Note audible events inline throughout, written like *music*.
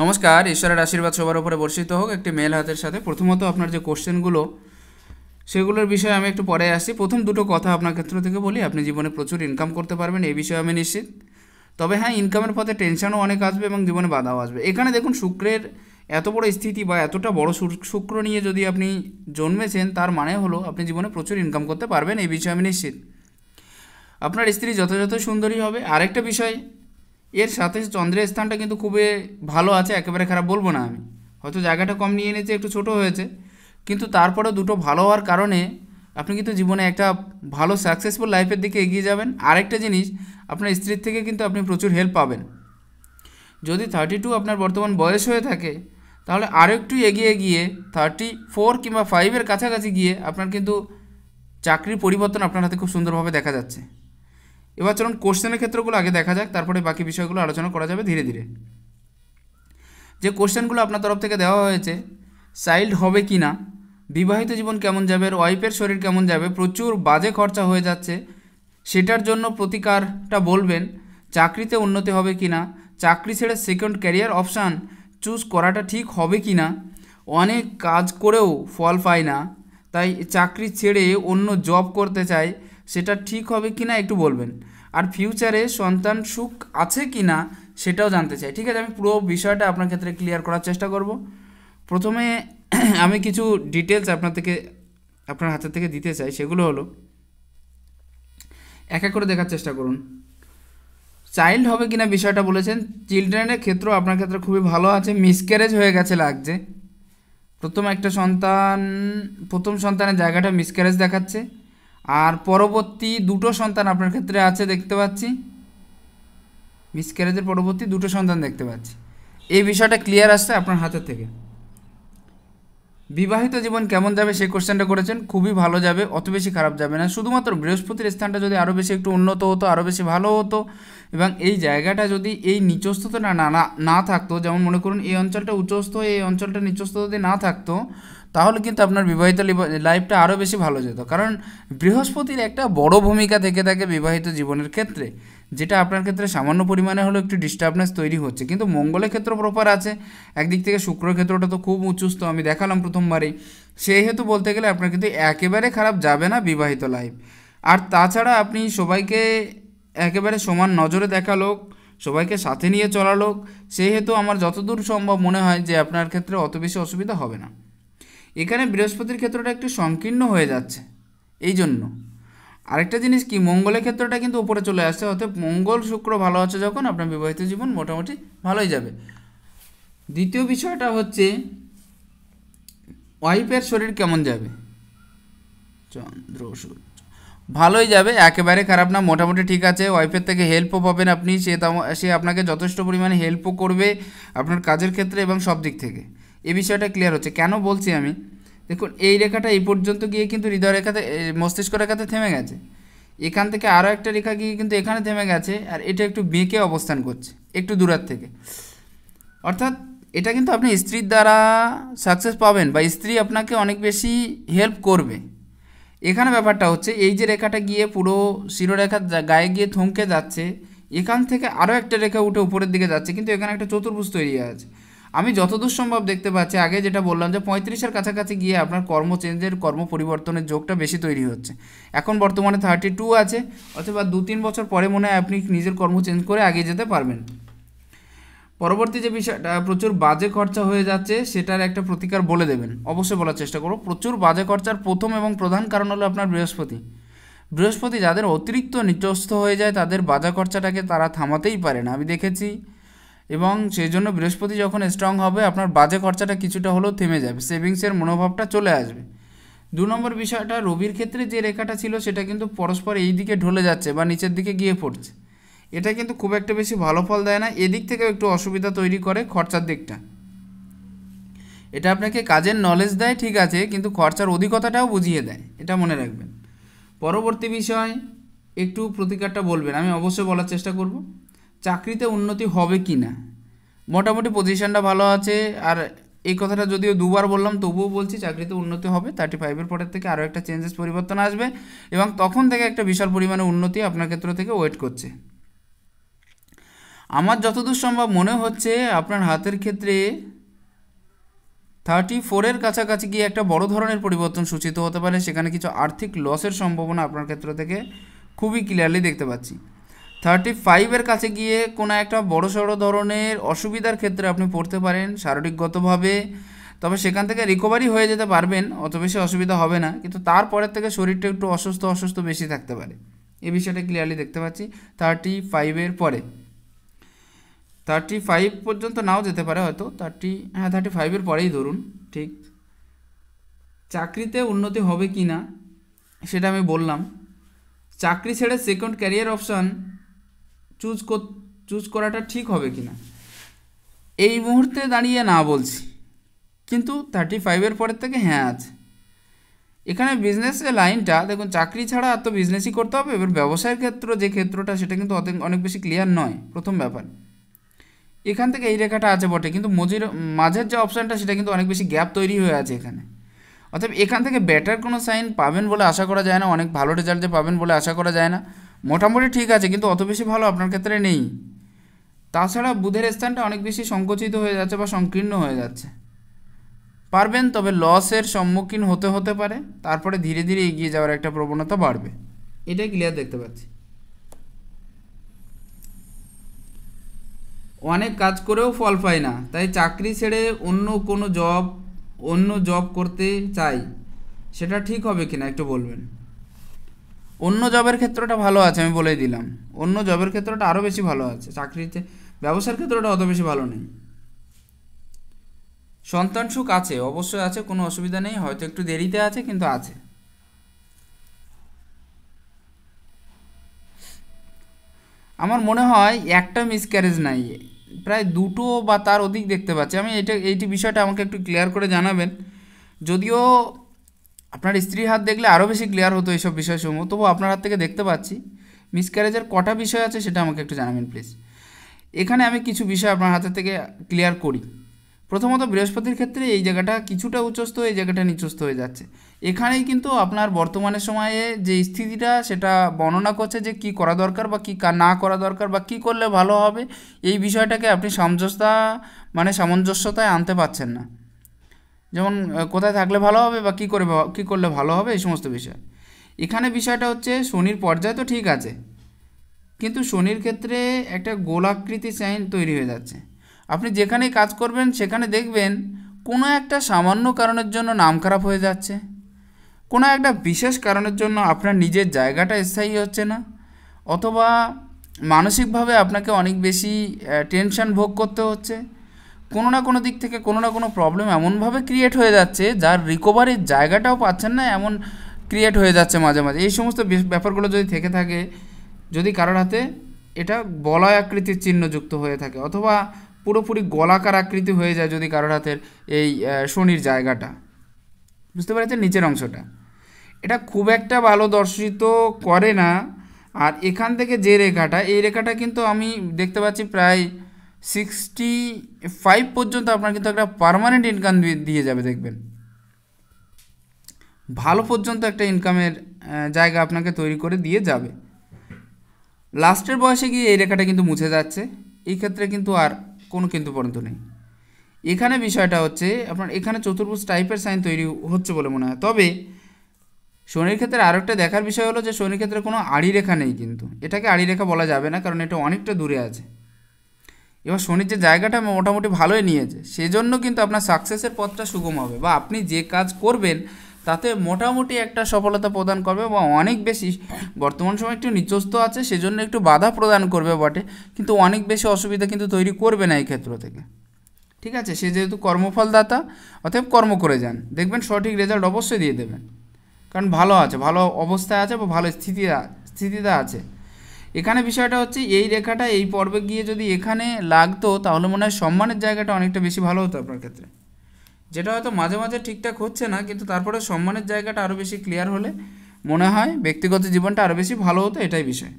নমস্কার ঈশ্বরের আশীর্বাদ সবার উপরে বর্ষিত হোক একটি মেল হাতের সাথে প্রথমত আপনার যে কোশ্চেনগুলো সেগুলোর বিষয়ে আমি একটু পরে আসছি প্রথম দুটো কথা আপনার ক্ষেত্র থেকে বলি আপনি জীবনে প্রচুর ইনকাম করতে পারবেন এই বিষয়ে আমি নিশ্চিত তবে হ্যাঁ ইনকামের পথে টেনশনও অনেক আসবে এবং জীবনে বাধাও আসবে এখানে দেখুন শুক্রের এত বড় স্থিতি বা এতটা বড় শুক্র নিয়ে যদি আপনি জন্মেছেন তার মানে হলো আপনি জীবনে প্রচুর ইনকাম করতে পারবেন এই বিষয়ে আমি নিশ্চিত আপনার স্ত্রী যথাযথ সুন্দরী হবে আরেকটা বিষয় এর সাথে চন্দ্রের স্থানটা কিন্তু খুবই ভালো আছে একেবারে খারাপ বলবো না আমি হয়তো জায়গাটা কম নিয়ে নিয়েছে একটু ছোট হয়েছে কিন্তু তারপরে দুটো ভালো হওয়ার কারণে আপনি কিন্তু জীবনে একটা ভালো সাকসেসফুল লাইফের দিকে এগিয়ে যাবেন আরেকটা জিনিস আপনার স্ত্রীর থেকে কিন্তু আপনি প্রচুর হেল্প পাবেন যদি থার্টি টু আপনার বর্তমান বয়স হয়ে থাকে তাহলে আরও একটু এগিয়ে গিয়ে থার্টি ফোর কিংবা ফাইভের কাছাকাছি গিয়ে আপনার কিন্তু চাকরির পরিবর্তন আপনার হাতে খুব সুন্দরভাবে দেখা যাচ্ছে এবার চলুন কোশ্চেনের ক্ষেত্রগুলো আগে দেখা যাক তারপরে বাকি বিষয়গুলো আলোচনা করা যাবে ধীরে ধীরে যে কোশ্চেনগুলো আপনার তরফ থেকে দেওয়া হয়েছে চাইল্ড হবে কি না বিবাহিত জীবন কেমন যাবে ওয়াইফের শরীর কেমন যাবে প্রচুর বাজে খরচা হয়ে যাচ্ছে সেটার জন্য প্রতিকারটা বলবেন চাকরিতে উন্নতি হবে কি না চাকরি ছেড়ে সেকেন্ড ক্যারিয়ার অপশান চুজ করাটা ঠিক হবে কি না অনেক কাজ করেও ফল পায় না তাই চাকরি ছেড়ে অন্য জব করতে চায় সেটা ঠিক হবে কি না একটু বলবেন আর ফিউচারে সন্তান সুখ আছে কি না সেটাও জানতে চাই ঠিক আছে আমি পুরো বিষয়টা আপনার ক্ষেত্রে ক্লিয়ার করার চেষ্টা করব প্রথমে *clears throat* আমি কিছু ডিটেলস আপনার থেকে আপনার হাতের থেকে দিতে চাই সেগুলো হলো এক এক করে দেখার চেষ্টা করুন চাইল্ড হবে কিনা বিষয়টা বলেছেন চিলড্রেনের ক্ষেত্রেও আপনার ক্ষেত্রে খুবই ভালো আছে মিসক্যারেজ হয়ে গেছে লাগছে প্রথম একটা সন্তান প্রথম সন্তানের জায়গাটা মিসক্যারেজ দেখাচ্ছে আর পরবর্তী দুটো সন্তান আপনার ক্ষেত্রে আছে দেখতে পাচ্ছি মিস ক্যারেজের পরবর্তী দুটো সন্তান দেখতে পাচ্ছি এই বিষয়টা ক্লিয়ার আসছে আপনার হাতের থেকে বিবাহিত জীবন কেমন যাবে সেই কোশ্চেনটা করেছেন খুবই ভালো যাবে অত বেশি খারাপ যাবে না শুধুমাত্র বৃহস্পতির স্থানটা যদি আরও বেশি একটু উন্নত হতো আরও বেশি ভালো হতো এবং এই জায়গাটা যদি এই নিচস্থতা না না থাকতো যেমন মনে করুন এই অঞ্চলটা উচ্চস্থ এই অঞ্চলটা নিচস্থ যদি না থাকতো তাহলে কিন্তু আপনার বিবাহিত লাইফটা আরও বেশি ভালো যেত কারণ বৃহস্পতির একটা বড় ভূমিকা থেকে থাকে বিবাহিত জীবনের ক্ষেত্রে যেটা আপনার ক্ষেত্রে সামান্য পরিমাণে হলেও একটু ডিস্টার্বনেস তৈরি হচ্ছে কিন্তু মঙ্গলের ক্ষেত্র প্রপার আছে একদিক থেকে শুক্র ক্ষেত্রটা তো খুব উঁচুস্ত আমি দেখালাম প্রথমবারেই সেহেতু বলতে গেলে আপনার কিন্তু একেবারে খারাপ যাবে না বিবাহিত লাইফ আর তাছাড়া আপনি সবাইকে একেবারে সমান নজরে দেখা লোক সবাইকে সাথে নিয়ে চলা লোক সেহেতু আমার যতদূর সম্ভব মনে হয় যে আপনার ক্ষেত্রে অত বেশি অসুবিধা হবে না এখানে বৃহস্পতির ক্ষেত্রটা একটু সংকীর্ণ হয়ে যাচ্ছে এই জন্য আরেকটা জিনিস কি মঙ্গলের ক্ষেত্রটা কিন্তু উপরে চলে আসছে অর্থাৎ মঙ্গল শুক্র ভালো আছে যখন আপনার বিবাহিত জীবন মোটামুটি ভালোই যাবে দ্বিতীয় বিষয়টা হচ্ছে ওয়াইফের শরীর কেমন যাবে চন্দ্র সূর্য ভালোই যাবে একেবারে খারাপ না মোটামুটি ঠিক আছে ওয়াইফের থেকে হেল্পও পাবেন আপনি সে সে আপনাকে যথেষ্ট পরিমাণে হেল্পও করবে আপনার কাজের ক্ষেত্রে এবং সব দিক থেকে এ বিষয়টা ক্লিয়ার হচ্ছে কেন বলছি আমি দেখুন এই রেখাটা এই পর্যন্ত গিয়ে কিন্তু হৃদয় রেখাতে মস্তিষ্ক রেখাতে থেমে গেছে এখান থেকে আরও একটা রেখা গিয়ে কিন্তু এখানে থেমে গেছে আর এটা একটু বেঁকে অবস্থান করছে একটু দূরার থেকে অর্থাৎ এটা কিন্তু আপনি স্ত্রীর দ্বারা সাকসেস পাবেন বা স্ত্রী আপনাকে অনেক বেশি হেল্প করবে এখানে ব্যাপারটা হচ্ছে এই যে রেখাটা গিয়ে পুরো শিরোরেখা গায়ে গিয়ে থমকে যাচ্ছে এখান থেকে আরও একটা রেখা উঠে উপরের দিকে যাচ্ছে কিন্তু এখানে একটা চতুর্ভুজ তৈরি আছে আমি যতদূর সম্ভব দেখতে পাচ্ছি আগে যেটা বললাম যে পঁয়ত্রিশের কাছাকাছি গিয়ে আপনার কর্ম চেঞ্জের কর্ম পরিবর্তনের যোগটা বেশি তৈরি হচ্ছে এখন বর্তমানে থার্টি টু আছে অথবা দু তিন বছর পরে মনে হয় আপনি নিজের কর্ম চেঞ্জ করে আগে যেতে পারবেন পরবর্তী যে বিষয়টা প্রচুর বাজে খরচা হয়ে যাচ্ছে সেটার একটা প্রতিকার বলে দেবেন অবশ্যই বলার চেষ্টা করব প্রচুর বাজে খরচার প্রথম এবং প্রধান কারণ হলো আপনার বৃহস্পতি বৃহস্পতি যাদের অতিরিক্ত নিচস্থ হয়ে যায় তাদের বাজা খরচাটাকে তারা থামাতেই পারে না আমি দেখেছি এবং সেই জন্য বৃহস্পতি যখন স্ট্রং হবে আপনার বাজে খরচাটা কিছুটা হলেও থেমে যাবে সেভিংসের মনোভাবটা চলে আসবে দু নম্বর বিষয়টা রবির ক্ষেত্রে যে রেখাটা ছিল সেটা কিন্তু পরস্পর এই দিকে ঢলে যাচ্ছে বা নিচের দিকে গিয়ে পড়ছে এটা কিন্তু খুব একটা বেশি ভালো ফল দেয় না এদিক থেকেও একটু অসুবিধা তৈরি করে খরচার দিকটা এটা আপনাকে কাজের নলেজ দেয় ঠিক আছে কিন্তু খরচার অধিকতাটাও বুঝিয়ে দেয় এটা মনে রাখবেন পরবর্তী বিষয় একটু প্রতিকারটা বলবেন আমি অবশ্যই বলার চেষ্টা করব চাকরিতে উন্নতি হবে কি না মোটামুটি পজিশানটা ভালো আছে আর এই কথাটা যদিও দুবার বললাম তবুও বলছি চাকরিতে উন্নতি হবে থার্টি ফাইভের পরের থেকে আরও একটা চেঞ্জেস পরিবর্তন আসবে এবং তখন থেকে একটা বিশাল পরিমাণে উন্নতি আপনার ক্ষেত্র থেকে ওয়েট করছে আমার যতদূর সম্ভব মনে হচ্ছে আপনার হাতের ক্ষেত্রে থার্টি ফোরের কাছাকাছি গিয়ে একটা বড় ধরনের পরিবর্তন সূচিত হতে পারে সেখানে কিছু আর্থিক লসের সম্ভাবনা আপনার ক্ষেত্র থেকে খুবই ক্লিয়ারলি দেখতে পাচ্ছি থার্টি ফাইভের কাছে গিয়ে কোনো একটা বড় সড়ো ধরনের অসুবিধার ক্ষেত্রে আপনি পড়তে পারেন শারীরিকগতভাবে তবে সেখান থেকে রিকভারি হয়ে যেতে পারবেন অত বেশি অসুবিধা হবে না কিন্তু তারপরের থেকে শরীরটা একটু অসুস্থ অসুস্থ বেশি থাকতে পারে এই বিষয়টা ক্লিয়ারলি দেখতে পাচ্ছি থার্টি ফাইভের পরে থার্টি ফাইভ পর্যন্ত নাও যেতে পারে হয়তো থার্টি হ্যাঁ থার্টি ফাইভের পরেই ধরুন ঠিক চাকরিতে উন্নতি হবে কি না সেটা আমি বললাম চাকরি ছেড়ে second career option choose choose করাটা ঠিক হবে কি না এই মুহূর্তে দাঁড়িয়ে না বলছি কিন্তু থার্টি ফাইভের পরের থেকে হ্যাঁ আছে এখানে বিজনেস লাইনটা দেখুন চাকরি ছাড়া এত বিজনেসই করতে হবে এবার ব্যবসায়ের ক্ষেত্র যে ক্ষেত্রটা সেটা কিন্তু অনেক বেশি ক্লিয়ার নয় প্রথম ব্যাপার এখান থেকে এই রেখাটা আছে বটে কিন্তু মজির মাঝের যে অপশানটা সেটা কিন্তু অনেক বেশি গ্যাপ তৈরি হয়ে আছে এখানে অর্থাৎ এখান থেকে বেটার কোনো সাইন পাবেন বলে আশা করা যায় না অনেক ভালো রেজাল্ট যে পাবেন বলে আশা করা যায় না মোটামুটি ঠিক আছে কিন্তু অত বেশি ভালো আপনার ক্ষেত্রে নেই তাছাড়া বুধের স্থানটা অনেক বেশি সংকুচিত হয়ে যাচ্ছে বা সংকীর্ণ হয়ে যাচ্ছে পারবেন তবে লসের সম্মুখীন হতে হতে পারে তারপরে ধীরে ধীরে এগিয়ে যাওয়ার একটা প্রবণতা বাড়বে এটাই ক্লিয়ার দেখতে পাচ্ছি অনেক কাজ করেও ফল পাই না তাই চাকরি ছেড়ে অন্য কোনো জব অন্য জব করতে চাই সেটা ঠিক হবে কিনা একটু বলবেন অন্য জবের ক্ষেত্রটা ভালো আছে আমি বলেই দিলাম অন্য জবের ক্ষেত্রটা আরও বেশি ভালো আছে চাকরিতে ব্যবসার ক্ষেত্রটা অত বেশি ভালো নেই সন্তান সুখ আছে অবশ্যই আছে কোনো অসুবিধা নেই হয়তো একটু দেরিতে আছে কিন্তু আছে আমার মনে হয় একটা মিসক্যারেজ নাই প্রায় দুটো বা তার অধিক দেখতে পাচ্ছি আমি এটা এইটি বিষয়টা আমাকে একটু ক্লিয়ার করে জানাবেন যদিও আপনার স্ত্রীর হাত দেখলে আরও বেশি ক্লিয়ার হতো এইসব বিষয়সমূহ তবু আপনার হাত থেকে দেখতে পাচ্ছি মিসক্যারেজের কটা বিষয় আছে সেটা আমাকে একটু জানাবেন প্লিজ এখানে আমি কিছু বিষয় আপনার হাতের থেকে ক্লিয়ার করি প্রথমত বৃহস্পতির ক্ষেত্রে এই জায়গাটা কিছুটা উচ্চস্থ এই জায়গাটা নিচস্থ হয়ে যাচ্ছে এখানেই কিন্তু আপনার বর্তমানে সময়ে যে স্থিতিটা সেটা বর্ণনা করছে যে কি করা দরকার বা কী না করা দরকার বা কি করলে ভালো হবে এই বিষয়টাকে আপনি সামঞ্জস্যতা মানে সামঞ্জস্যতায় আনতে পারছেন না যেমন কোথায় থাকলে ভালো হবে বা কী করে কী করলে ভালো হবে এই সমস্ত বিষয় এখানে বিষয়টা হচ্ছে শনির পর্যায় তো ঠিক আছে কিন্তু শনির ক্ষেত্রে একটা গোলাকৃতি চাইন তৈরি হয়ে যাচ্ছে আপনি যেখানেই কাজ করবেন সেখানে দেখবেন কোনো একটা সামান্য কারণের জন্য নাম খারাপ হয়ে যাচ্ছে কোনো একটা বিশেষ কারণের জন্য আপনার নিজের জায়গাটা স্থায়ী হচ্ছে না অথবা মানসিকভাবে আপনাকে অনেক বেশি টেনশন ভোগ করতে হচ্ছে কোনো না কোনো দিক থেকে কোনো না কোনো প্রবলেম এমনভাবে ক্রিয়েট হয়ে যাচ্ছে যার রিকভারির জায়গাটাও পাচ্ছেন না এমন ক্রিয়েট হয়ে যাচ্ছে মাঝে মাঝে এই সমস্ত ব্যাপারগুলো যদি থেকে থাকে যদি কারোর হাতে এটা বলয় আকৃতির চিহ্ন যুক্ত হয়ে থাকে অথবা পুরোপুরি গলাকার আকৃতি হয়ে যায় যদি কারোর হাতের এই শনির জায়গাটা বুঝতে পেরেছেন নিচের অংশটা এটা খুব একটা ভালো দর্শিত করে না আর এখান থেকে যে রেখাটা এই রেখাটা কিন্তু আমি দেখতে পাচ্ছি প্রায় সিক্সটি ফাইভ পর্যন্ত আপনার কিন্তু একটা পারমানেন্ট ইনকাম দিয়ে যাবে দেখবেন ভালো পর্যন্ত একটা ইনকামের জায়গা আপনাকে তৈরি করে দিয়ে যাবে লাস্টের বয়সে গিয়ে এই রেখাটা কিন্তু মুছে যাচ্ছে এই ক্ষেত্রে কিন্তু আর কোনো কিন্তু পর্যন্ত নেই এখানে বিষয়টা হচ্ছে আপনার এখানে চতুর্ভুজ টাইপের সাইন তৈরি হচ্ছে বলে মনে হয় তবে শনির ক্ষেত্রে আরও একটা দেখার বিষয় হলো যে শনির ক্ষেত্রে কোনো আড়ি রেখা নেই কিন্তু এটাকে আড়ি রেখা বলা যাবে না কারণ এটা অনেকটা দূরে আছে এবার শনির যে জায়গাটা মোটামুটি ভালোই নিয়েছে সেজন্য কিন্তু আপনার সাকসেসের পথটা সুগম হবে বা আপনি যে কাজ করবেন তাতে মোটামুটি একটা সফলতা প্রদান করবে বা অনেক বেশি বর্তমান সময় একটু নিচস্ত আছে সেজন্য একটু বাধা প্রদান করবে বটে কিন্তু অনেক বেশি অসুবিধা কিন্তু তৈরি করবে না এই ক্ষেত্র থেকে ঠিক আছে সে যেহেতু কর্মফলদাতা অতএব কর্ম করে যান দেখবেন সঠিক রেজাল্ট অবশ্যই দিয়ে দেবেন কারণ ভালো আছে ভালো অবস্থায় আছে বা ভালো স্থিতি স্থিতিতে আছে এখানে বিষয়টা হচ্ছে এই রেখাটা এই পর্বে গিয়ে যদি এখানে লাগতো তাহলে মনে হয় সম্মানের জায়গাটা অনেকটা বেশি ভালো হতো আপনার ক্ষেত্রে যেটা হয়তো মাঝে মাঝে ঠিকঠাক হচ্ছে না কিন্তু তারপরে সম্মানের জায়গাটা আরও বেশি ক্লিয়ার হলে মনে হয় ব্যক্তিগত জীবনটা আরও বেশি ভালো হতো এটাই বিষয়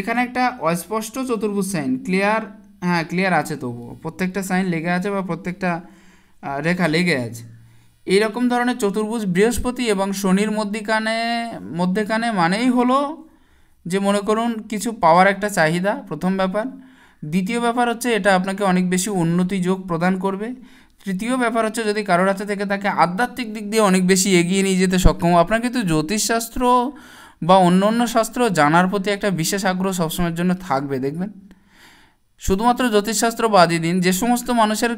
এখানে একটা অস্পষ্ট চতুর্ভুজ সাইন ক্লিয়ার হ্যাঁ ক্লিয়ার আছে তবুও প্রত্যেকটা সাইন লেগে আছে বা প্রত্যেকটা রেখা লেগে আছে এইরকম ধরনের চতুর্ভুজ বৃহস্পতি এবং শনির মধ্যে কানে মানেই হলো যে মনে করুন কিছু পাওয়ার একটা চাহিদা প্রথম ব্যাপার দ্বিতীয় ব্যাপার হচ্ছে এটা আপনাকে অনেক বেশি উন্নতি যোগ প্রদান করবে তৃতীয় ব্যাপার হচ্ছে যদি কারোর হাতে থেকে তাকে আধ্যাত্মিক দিক দিয়ে অনেক বেশি এগিয়ে নিয়ে যেতে সক্ষম আপনার কিন্তু জ্যোতিষশাস্ত্র বা অন্য অন্য শাস্ত্র জানার প্রতি একটা বিশেষ আগ্রহ সবসময়ের জন্য থাকবে দেখবেন শুধুমাত্র জ্যোতিষশাস্ত্র বাদই দিন যে সমস্ত মানুষের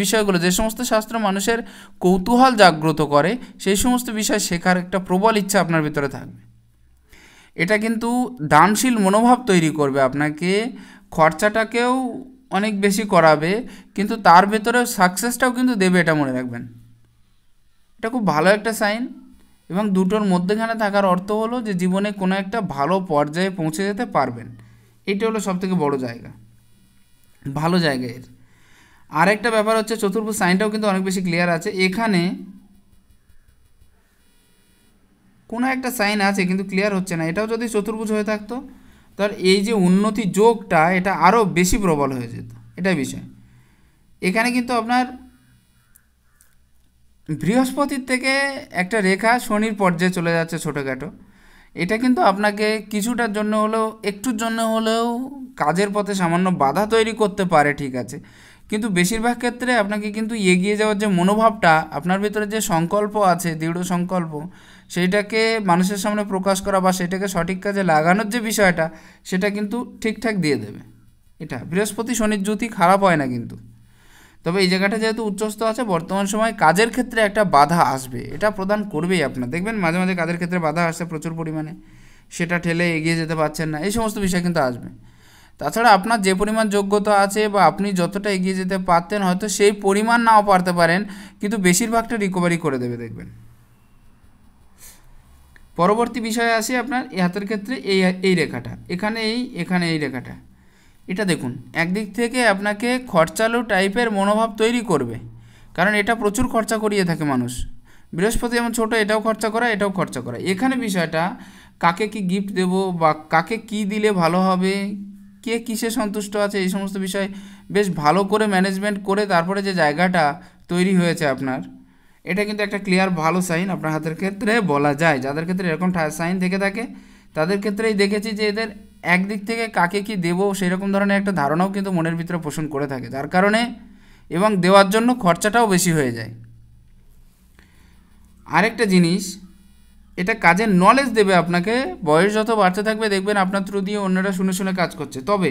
বিষয়গুলো যে সমস্ত শাস্ত্র মানুষের কৌতূহল জাগ্রত করে সেই সমস্ত বিষয় শেখার একটা প্রবল ইচ্ছা আপনার ভিতরে থাকবে এটা কিন্তু দানশীল মনোভাব তৈরি করবে আপনাকে খরচাটাকেও অনেক বেশি করাবে কিন্তু তার ভেতরেও সাকসেসটাও কিন্তু দেবে এটা মনে রাখবেন এটা খুব ভালো একটা সাইন এবং দুটোর মধ্যেখানে থাকার অর্থ হলো যে জীবনে কোনো একটা ভালো পর্যায়ে পৌঁছে যেতে পারবেন এটা হলো সবথেকে বড় জায়গা ভালো জায়গা এর আরেকটা ব্যাপার হচ্ছে চতুর্ভুজ সাইনটাও কিন্তু অনেক বেশি ক্লিয়ার আছে এখানে কোনো একটা সাইন আছে কিন্তু ক্লিয়ার হচ্ছে না এটাও যদি চতুর্ভুজ হয়ে থাকতো তার এই যে উন্নতি যোগটা এটা আরও বেশি প্রবল হয়ে যেত এটা বিষয় এখানে কিন্তু আপনার বৃহস্পতির থেকে একটা রেখা শনির পর্যায়ে চলে যাচ্ছে ছোটোখাটো এটা কিন্তু আপনাকে কিছুটার জন্য হলেও একটুর জন্য হলেও কাজের পথে সামান্য বাধা তৈরি করতে পারে ঠিক আছে কিন্তু বেশিরভাগ ক্ষেত্রে আপনাকে কিন্তু এগিয়ে যাওয়ার যে মনোভাবটা আপনার ভিতরে যে সংকল্প আছে দৃঢ় সংকল্প সেইটাকে মানুষের সামনে প্রকাশ করা বা সেটাকে সঠিক কাজে লাগানোর যে বিষয়টা সেটা কিন্তু ঠিকঠাক দিয়ে দেবে এটা বৃহস্পতি শনির জ্যোতি খারাপ হয় না কিন্তু তবে এই জায়গাটা যেহেতু উচ্চস্থ আছে বর্তমান সময় কাজের ক্ষেত্রে একটা বাধা আসবে এটা প্রদান করবেই আপনার দেখবেন মাঝে মাঝে কাজের ক্ষেত্রে বাধা আসছে প্রচুর পরিমাণে সেটা ঠেলে এগিয়ে যেতে পারছেন না এই সমস্ত বিষয় কিন্তু আসবে তাছাড়া আপনার যে পরিমাণ যোগ্যতা আছে বা আপনি যতটা এগিয়ে যেতে পারতেন হয়তো সেই পরিমাণ নাও পারতে পারেন কিন্তু বেশিরভাগটা রিকভারি করে দেবে দেখবেন পরবর্তী বিষয়ে আসি আপনার এই হাতের ক্ষেত্রে এই এই রেখাটা এখানে এই এখানে এই রেখাটা এটা দেখুন একদিক থেকে আপনাকে খরচালু টাইপের মনোভাব তৈরি করবে কারণ এটা প্রচুর খরচা করিয়ে থাকে মানুষ বৃহস্পতি যেমন ছোট এটাও খরচা করা এটাও খরচা করা এখানে বিষয়টা কাকে কি গিফট দেব বা কাকে কি দিলে ভালো হবে কে কিসে সন্তুষ্ট আছে এই সমস্ত বিষয় বেশ ভালো করে ম্যানেজমেন্ট করে তারপরে যে জায়গাটা তৈরি হয়েছে আপনার এটা কিন্তু একটা ক্লিয়ার ভালো সাইন আপনার হাতের ক্ষেত্রে বলা যায় যাদের ক্ষেত্রে এরকম সাইন থেকে থাকে তাদের ক্ষেত্রেই দেখেছি যে এদের একদিক থেকে কাকে কি দেবো সেরকম ধরনের একটা ধারণাও কিন্তু মনের ভিতরে পোষণ করে থাকে যার কারণে এবং দেওয়ার জন্য খরচাটাও বেশি হয়ে যায় আরেকটা জিনিস এটা কাজের নলেজ দেবে আপনাকে বয়স যত বাড়তে থাকবে দেখবেন আপনার থ্রু দিয়ে অন্যরা শুনে শুনে কাজ করছে তবে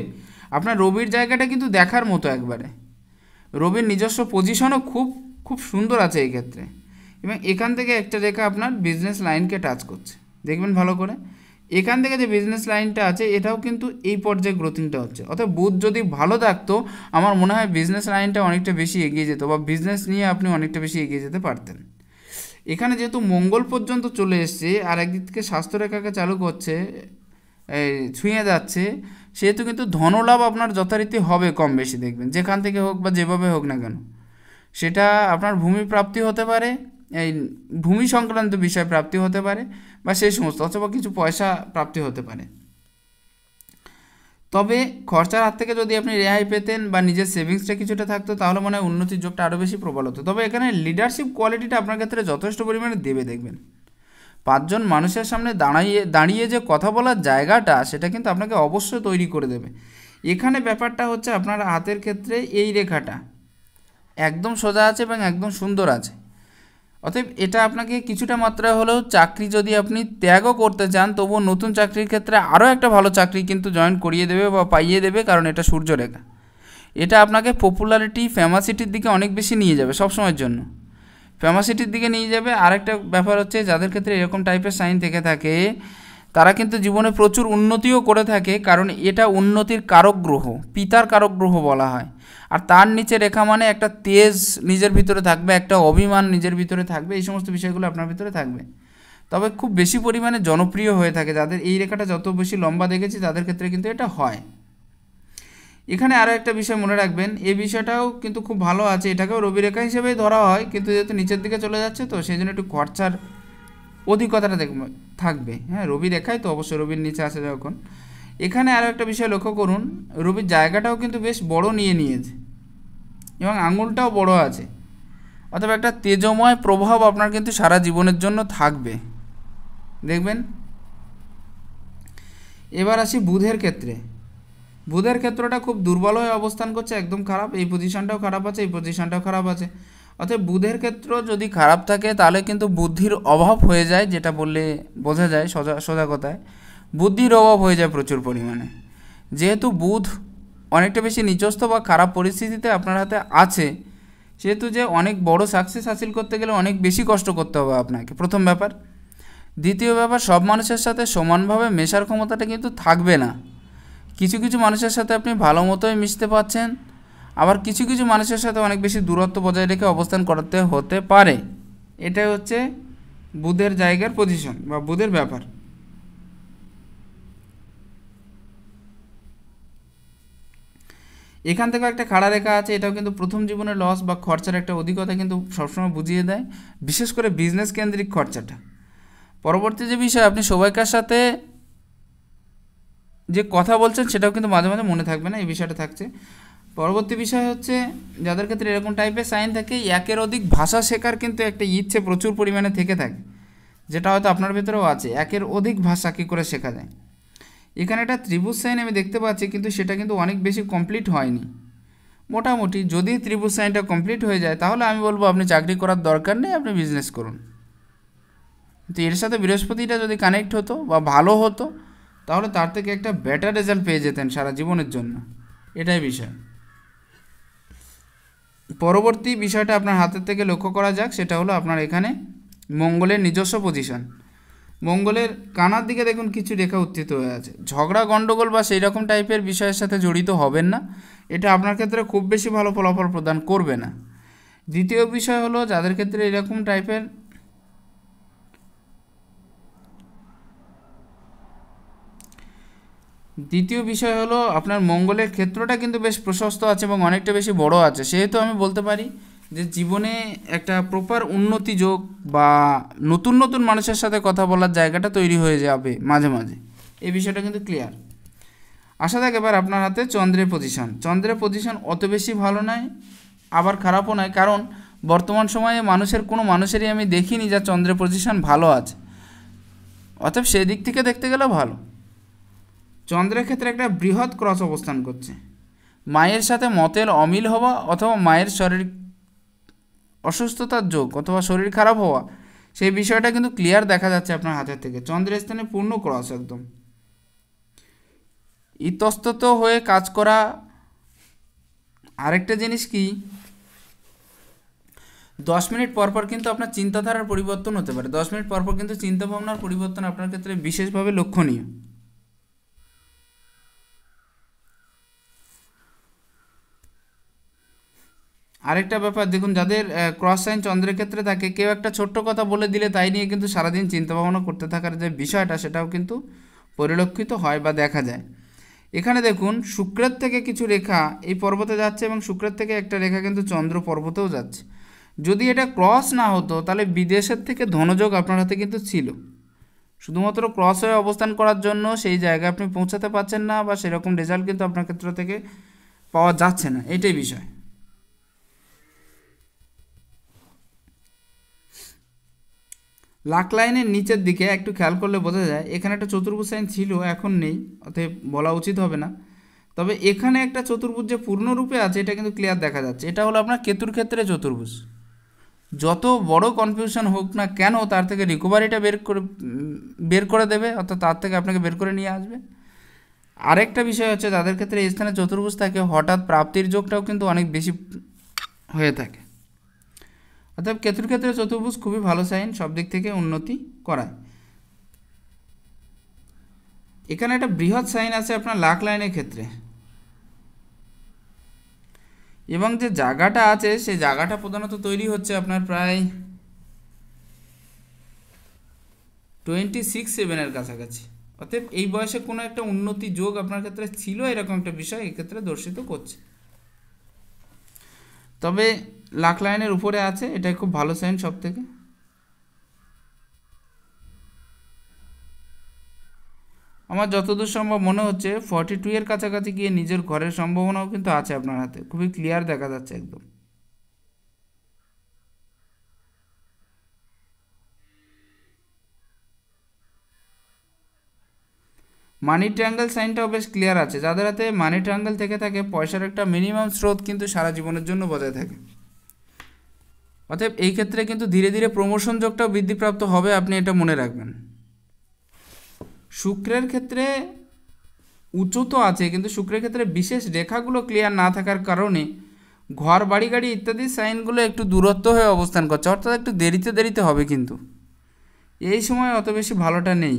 আপনার রবির জায়গাটা কিন্তু দেখার মতো একবারে রবির নিজস্ব পজিশনও খুব খুব সুন্দর আছে এই ক্ষেত্রে এবং এখান থেকে একটা রেখা আপনার বিজনেস লাইনকে টাচ করছে দেখবেন ভালো করে এখান থেকে যে বিজনেস লাইনটা আছে এটাও কিন্তু এই পর্যায়ে গ্রোথিংটা হচ্ছে অর্থাৎ বুথ যদি ভালো থাকতো আমার মনে হয় বিজনেস লাইনটা অনেকটা বেশি এগিয়ে যেত বা বিজনেস নিয়ে আপনি অনেকটা বেশি এগিয়ে যেতে পারতেন এখানে যেহেতু মঙ্গল পর্যন্ত চলে এসছে আর একদিক থেকে স্বাস্থ্যরেখাকে চালু করছে ছুঁয়ে যাচ্ছে সেহেতু কিন্তু ধনলাভ আপনার যথারীতি হবে কম বেশি দেখবেন যেখান থেকে হোক বা যেভাবে হোক না কেন সেটা আপনার ভূমি প্রাপ্তি হতে পারে এই ভূমি সংক্রান্ত বিষয় প্রাপ্তি হতে পারে বা সেই সমস্ত অথবা কিছু পয়সা প্রাপ্তি হতে পারে তবে খরচার হাত থেকে যদি আপনি রেহাই পেতেন বা নিজের সেভিংসটা কিছুটা থাকতো তাহলে মনে হয় উন্নতির যোগটা আরও বেশি প্রবল হতো তবে এখানে লিডারশিপ কোয়ালিটিটা আপনার ক্ষেত্রে যথেষ্ট পরিমাণে দেবে দেখবেন পাঁচজন মানুষের সামনে দাঁড়িয়ে দাঁড়িয়ে যে কথা বলার জায়গাটা সেটা কিন্তু আপনাকে অবশ্যই তৈরি করে দেবে এখানে ব্যাপারটা হচ্ছে আপনার হাতের ক্ষেত্রে এই রেখাটা একদম সোজা আছে এবং একদম সুন্দর আছে অতএব এটা আপনাকে কিছুটা মাত্রায় হলেও চাকরি যদি আপনি ত্যাগও করতে চান তবুও নতুন চাকরির ক্ষেত্রে আরও একটা ভালো চাকরি কিন্তু জয়েন করিয়ে দেবে বা পাইয়ে দেবে কারণ এটা সূর্যরেখা এটা আপনাকে পপুলারিটি ফেমাসিটির দিকে অনেক বেশি নিয়ে যাবে সবসময়ের জন্য ফেমাসিটির দিকে নিয়ে যাবে আরেকটা ব্যাপার হচ্ছে যাদের ক্ষেত্রে এরকম টাইপের সাইন থেকে থাকে তারা কিন্তু জীবনে প্রচুর উন্নতিও করে থাকে কারণ এটা উন্নতির কারক গ্রহ পিতার কারক গ্রহ বলা হয় আর তার নিচে রেখা মানে একটা তেজ নিজের ভিতরে থাকবে একটা অভিমান নিজের ভিতরে থাকবে এই সমস্ত বিষয়গুলো আপনার ভিতরে থাকবে তবে খুব বেশি পরিমাণে জনপ্রিয় হয়ে থাকে যাদের এই রেখাটা যত বেশি লম্বা দেখেছি তাদের ক্ষেত্রে কিন্তু এটা হয় এখানে আরও একটা বিষয় মনে রাখবেন এই বিষয়টাও কিন্তু খুব ভালো আছে এটাকেও রবি রেখা হিসেবেই ধরা হয় কিন্তু যেহেতু নিচের দিকে চলে যাচ্ছে তো সেই জন্য একটু খরচার অধিকতাটা থাকবে হ্যাঁ রবি রেখায় তো অবশ্যই রবির নিচে আসে যখন এখানে আরও একটা বিষয় লক্ষ্য করুন রবির জায়গাটাও কিন্তু বেশ বড় নিয়ে নিয়েছে এবং আঙুলটাও বড় আছে অথবা একটা তেজময় প্রভাব আপনার কিন্তু সারা জীবনের জন্য থাকবে দেখবেন এবার আসি বুধের ক্ষেত্রে বুধের ক্ষেত্রটা খুব দুর্বল হয়ে অবস্থান করছে একদম খারাপ এই পজিশনটাও খারাপ আছে এই পজিশনটাও খারাপ আছে অর্থাৎ বুধের ক্ষেত্র যদি খারাপ থাকে তাহলে কিন্তু বুদ্ধির অভাব হয়ে যায় যেটা বললে বোঝা যায় সজা সোজা কথায় বুদ্ধির অভাব হয়ে যায় প্রচুর পরিমাণে যেহেতু বুধ অনেকটা বেশি নিচস্থ বা খারাপ পরিস্থিতিতে আপনার হাতে আছে সেহেতু যে অনেক বড় সাকসেস হাসিল করতে গেলে অনেক বেশি কষ্ট করতে হবে আপনাকে প্রথম ব্যাপার দ্বিতীয় ব্যাপার সব মানুষের সাথে সমানভাবে মেশার ক্ষমতাটা কিন্তু থাকবে না কিছু কিছু মানুষের সাথে আপনি ভালো মতোই মিশতে পারছেন আবার কিছু কিছু মানুষের সাথে অনেক বেশি দূরত্ব বজায় রেখে অবস্থান করতে হতে পারে এটাই হচ্ছে বুধের জায়গার পজিশন বা বুধের ব্যাপার এখান থেকেও একটা খাড়া রেখা আছে এটাও কিন্তু প্রথম জীবনে লস বা খরচার একটা অধিকতা কিন্তু সবসময় বুঝিয়ে দেয় বিশেষ করে বিজনেস কেন্দ্রিক খরচাটা পরবর্তী যে বিষয় আপনি সবাইকার সাথে যে কথা বলছেন সেটাও কিন্তু মাঝে মাঝে মনে থাকবে না এই বিষয়টা থাকছে পরবর্তী বিষয় হচ্ছে যাদের ক্ষেত্রে এরকম টাইপের সাইন থাকে একের অধিক ভাষা শেখার কিন্তু একটা ইচ্ছে প্রচুর পরিমাণে থেকে থাকে যেটা হয়তো আপনার ভেতরেও আছে একের অধিক ভাষা কী করে শেখা যায় এখানে একটা ত্রিভুজ সাইন আমি দেখতে পাচ্ছি কিন্তু সেটা কিন্তু অনেক বেশি কমপ্লিট হয়নি মোটামুটি যদি ত্রিভুজ সাইনটা কমপ্লিট হয়ে যায় তাহলে আমি বলবো আপনি চাকরি করার দরকার নেই আপনি বিজনেস করুন তো এর সাথে বৃহস্পতিটা যদি কানেক্ট হতো বা ভালো হতো তাহলে তার থেকে একটা বেটার রেজাল্ট পেয়ে যেতেন সারা জীবনের জন্য এটাই বিষয় পরবর্তী বিষয়টা আপনার হাতের থেকে লক্ষ্য করা যাক সেটা হলো আপনার এখানে মঙ্গলের নিজস্ব পজিশন মঙ্গলের কানার দিকে দেখুন কিছু রেখা উত্থিত হয়ে আছে ঝগড়া গণ্ডগোল বা সেই রকম টাইপের বিষয়ের সাথে জড়িত হবেন না এটা আপনার ক্ষেত্রে খুব বেশি ভালো ফলাফল প্রদান করবে না দ্বিতীয় বিষয় হলো যাদের ক্ষেত্রে এরকম টাইপের দ্বিতীয় বিষয় হলো আপনার মঙ্গলের ক্ষেত্রটা কিন্তু বেশ প্রশস্ত আছে এবং অনেকটা বেশি বড় আছে সেহেতু আমি বলতে পারি যে জীবনে একটা প্রপার উন্নতি যোগ বা নতুন নতুন মানুষের সাথে কথা বলার জায়গাটা তৈরি হয়ে যাবে মাঝে মাঝে এই বিষয়টা কিন্তু ক্লিয়ার আসা থাকে এবার আপনার হাতে চন্দ্রের পজিশন চন্দ্রের পজিশন অত বেশি ভালো নয় আবার খারাপও নয় কারণ বর্তমান সময়ে মানুষের কোনো মানুষেরই আমি দেখিনি যা চন্দ্রের পজিশন ভালো আছে অতএব সেই দিক থেকে দেখতে গেলে ভালো চন্দ্রের ক্ষেত্রে একটা বৃহৎ ক্রস অবস্থান করছে মায়ের সাথে মতের অমিল হওয়া অথবা মায়ের শরীর অসুস্থতার যোগ অথবা শরীর খারাপ হওয়া সেই বিষয়টা কিন্তু ক্লিয়ার দেখা যাচ্ছে আপনার হাতের থেকে চন্দ্রের স্থানে পূর্ণ ক্রস একদম ইতস্তত হয়ে কাজ করা আরেকটা জিনিস কি দশ মিনিট পরপর কিন্তু আপনার চিন্তাধারার পরিবর্তন হতে পারে দশ মিনিট পরপর কিন্তু চিন্তাভাবনার পরিবর্তন আপনার ক্ষেত্রে বিশেষভাবে লক্ষণীয় আরেকটা ব্যাপার দেখুন যাদের ক্রস সাইন চন্দ্রের ক্ষেত্রে থাকে কেউ একটা ছোট্ট কথা বলে দিলে তাই নিয়ে কিন্তু সারাদিন চিন্তা ভাবনা করতে থাকার যে বিষয়টা সেটাও কিন্তু পরিলক্ষিত হয় বা দেখা যায় এখানে দেখুন শুক্রের থেকে কিছু রেখা এই পর্বতে যাচ্ছে এবং শুক্রের থেকে একটা রেখা কিন্তু চন্দ্র পর্বতেও যাচ্ছে যদি এটা ক্রস না হতো তাহলে বিদেশের থেকে ধনযোগ আপনার হাতে কিন্তু ছিল শুধুমাত্র ক্রস হয়ে অবস্থান করার জন্য সেই জায়গায় আপনি পৌঁছাতে পারছেন না বা সেরকম রেজাল্ট কিন্তু আপনার ক্ষেত্র থেকে পাওয়া যাচ্ছে না এটাই বিষয় লাক লাইনের নিচের দিকে একটু খেয়াল করলে বোঝা যায় এখানে একটা চতুর্ভুজ সাইন ছিল এখন নেই অতএব বলা উচিত হবে না তবে এখানে একটা চতুর্ভুজ যে পূর্ণরূপে আছে এটা কিন্তু ক্লিয়ার দেখা যাচ্ছে এটা হলো আপনার কেতুর ক্ষেত্রে চতুর্ভুজ যত বড় কনফিউশন হোক না কেন তার থেকে রিকভারিটা বের করে বের করে দেবে অর্থাৎ তার থেকে আপনাকে বের করে নিয়ে আসবে আরেকটা বিষয় হচ্ছে তাদের ক্ষেত্রে এই স্থানে চতুর্ভুজ থাকে হঠাৎ প্রাপ্তির যোগটাও কিন্তু অনেক বেশি হয়ে থাকে অর্থাৎ কেতুর ক্ষেত্রে চতুর্ভুজ খুবই ভালো সাইন সব দিক থেকে উন্নতি করায় এখানে একটা বৃহৎ সাইন আছে আপনার লাখ লাইনের ক্ষেত্রে এবং যে জায়গাটা আছে সেই জায়গাটা প্রধানত তৈরি হচ্ছে আপনার প্রায় টোয়েন্টি সিক্স সেভেনের কাছাকাছি অতএব এই বয়সে কোনো একটা উন্নতি যোগ আপনার ক্ষেত্রে ছিল এরকম একটা বিষয় এক্ষেত্রে দর্শিত করছে তবে লাখ লাইনের উপরে আছে এটা খুব ভালো সাইন সব থেকে আমার যতদূর সম্ভব মনে হচ্ছে ফর্টি টু এর কাছাকাছি গিয়ে নিজের ঘরের সম্ভাবনাও কিন্তু আছে আপনার হাতে খুবই ক্লিয়ার দেখা যাচ্ছে একদম মানি ট্রাঙ্গেল সাইনটাও বেশ ক্লিয়ার আছে যাদের হাতে মানি ট্রাঙ্গেল থেকে থাকে পয়সার একটা মিনিমাম স্রোত কিন্তু সারা জীবনের জন্য বজায় থাকে অতএব এই ক্ষেত্রে কিন্তু ধীরে ধীরে প্রমোশন যোগটাও বৃদ্ধিপ্রাপ্ত হবে আপনি এটা মনে রাখবেন শুক্রের ক্ষেত্রে উঁচু তো আছে কিন্তু শুক্রের ক্ষেত্রে বিশেষ রেখাগুলো ক্লিয়ার না থাকার কারণে ঘর বাড়ি গাড়ি ইত্যাদি সাইনগুলো একটু দূরত্ব হয়ে অবস্থান করছে অর্থাৎ একটু দেরিতে দেরিতে হবে কিন্তু এই সময় অত বেশি ভালোটা নেই